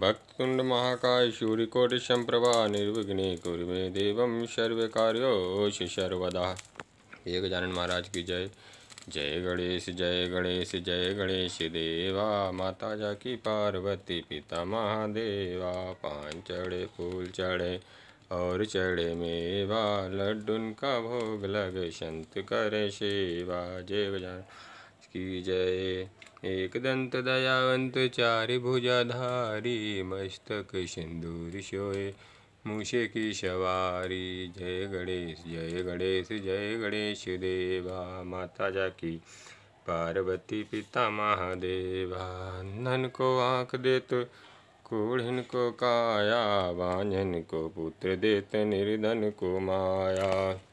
भक्तुंड महाकाय शूरिकोटि संप्रभा निर्विघ्ने देव शर्व कार्यो शर्वदा एक जानन महाराज की जय जय गणेश जय गणेश जय गणेश देवा माता जा की पार्वती पिता महादेवा पान चढ़े फूल चढ़े और चढ़े मेवा लड्डून का भोग लगे संत करे सेवा जय गजान की जय एक एकदन्तदयावन्त भुजाधारी मस्तक सिंदूर शोए मुशे की सवारी जय गणेश जय गणेश जय गणेश देवा माता जा की पार्वती पिता महादेवा नन को आँख दे तो कूढ़न को काया वांझन को पुत्र देत निर्धन को माया